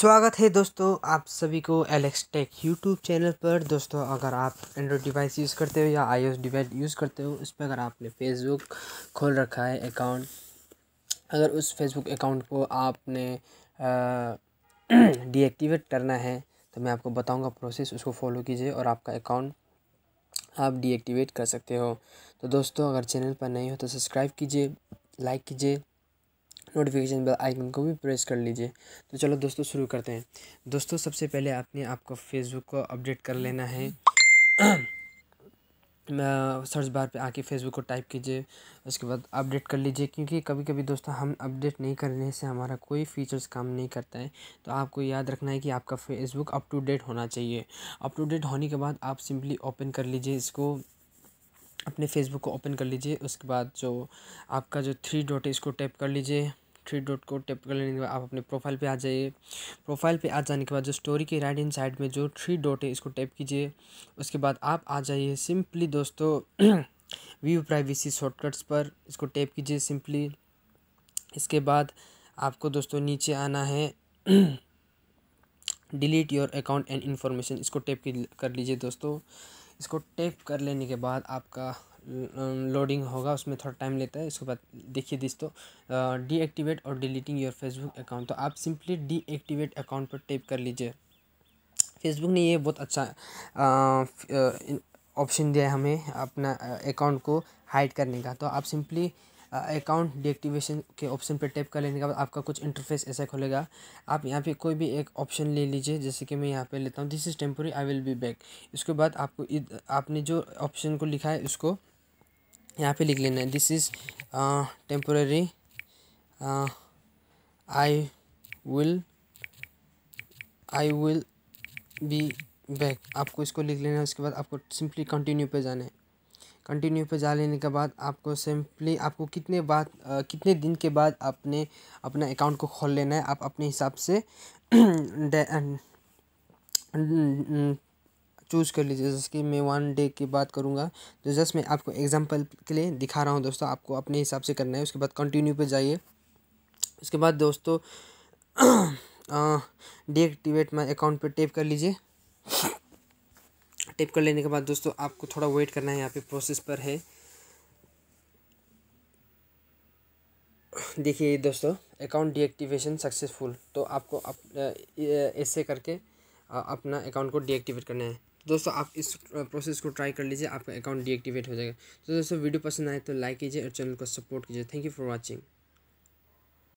स्वागत है दोस्तों आप सभी को एलेक्स टेक यूट्यूब चैनल पर दोस्तों अगर आप एंड्रॉयड डिवाइस यूज़ करते हो या आईओएस डिवाइस यूज़ करते हो उस पर अगर आपने फेसबुक खोल रखा है अकाउंट अगर उस फेसबुक अकाउंट को आपने डीएक्टिवेट करना है तो मैं आपको बताऊंगा प्रोसेस उसको फॉलो कीजिए और आपका अकाउंट आप डीएक्टिवेट कर सकते हो तो दोस्तों अगर चैनल पर नहीं हो तो सब्सक्राइब कीजिए लाइक कीजिए नोटिफिकेशन बेल आइकन को भी प्रेस कर लीजिए तो चलो दोस्तों शुरू करते हैं दोस्तों सबसे पहले आपने आपको फेसबुक को अपडेट कर लेना है सर्च बार पे आके फेसबुक को टाइप कीजिए उसके बाद अपडेट कर लीजिए क्योंकि कभी कभी दोस्तों हम अपडेट नहीं करने से हमारा कोई फीचर्स काम नहीं करता है तो आपको याद रखना है कि आपका फेसबुक अप टू डेट होना चाहिए अप टू डेट होने के बाद आप सिंपली ओपन कर लीजिए इसको अपने फेसबुक को ओपन कर लीजिए उसके बाद जो आपका जो थ्री डॉट है इसको टैप कर लीजिए थ्री डॉट को टैप कर लेने के बाद आप अपने प्रोफाइल पे आ जाइए प्रोफाइल पे आ जाने के बाद जो स्टोरी के राइट इन साइड में जो थ्री डॉट है इसको टैप कीजिए उसके बाद आप आ जाइए सिंपली दोस्तों व्यू प्राइवेसी शॉर्टकट्स पर इसको टैप कीजिए सिंपली इसके बाद आपको दोस्तों नीचे आना है delete your account and information इसको टैप कर लीजिए दोस्तों इसको टेप कर लेने के बाद आपका लोडिंग होगा उसमें थोड़ा टाइम लेता है इसके बाद देखिए दोस्तों डीएक्टिवेट और डिलीटिंग योर फेसबुक अकाउंट तो आप सिंपली डीएक्टिवेट अकाउंट पर टेप कर लीजिए फेसबुक ने ये बहुत अच्छा ऑप्शन दिया है हमें अपना अकाउंट को हाइड करने का तो आप सिंपली अकाउंट डिएक्टिवेशन के ऑप्शन पर टैप कर लेने के बाद आपका कुछ इंटरफेस ऐसा खुलेगा आप यहाँ पे कोई भी एक ऑप्शन ले लीजिए जैसे कि मैं यहाँ पे लेता हूँ this is temporary I will be back इसके बाद आपको आपने जो ऑप्शन को लिखा है उसको यहाँ पे लिख लेना है this is temporary I will I will be back आपको इसको लिख लेना है उसके बाद आपको सिंपली कंटिन्यू पे जाना है कंटिन्यू पे जा लेने के बाद आपको सिंपली आपको कितने बाद आ, कितने दिन के बाद आपने अपना अकाउंट को खोल लेना है आप अपने हिसाब से चूज़ कर लीजिए जैसे कि मैं वन डे की बात करूँगा तो जस्ट मैं आपको एग्जांपल के लिए दिखा रहा हूँ दोस्तों आपको अपने हिसाब से करना है उसके बाद कंटिन्यू पे जाइए उसके बाद दोस्तों डीएक्टिवेट माई अकाउंट पे टेप कर लीजिए टाइप कर लेने के बाद दोस्तों आपको थोड़ा वेट करना है यहाँ पे प्रोसेस पर है देखिए दोस्तों अकाउंट डीएक्टिवेशन सक्सेसफुल तो आपको आप ऐसे करके अपना अकाउंट को डीएक्टिवेट करना है दोस्तों आप इस प्रोसेस को ट्राई कर लीजिए आपका अकाउंट डीएक्टिवेट हो जाएगा तो दोस्तों वीडियो पसंद आए तो लाइक कीजिए और चैनल को सपोर्ट कीजिए थैंक यू फॉर वॉचिंग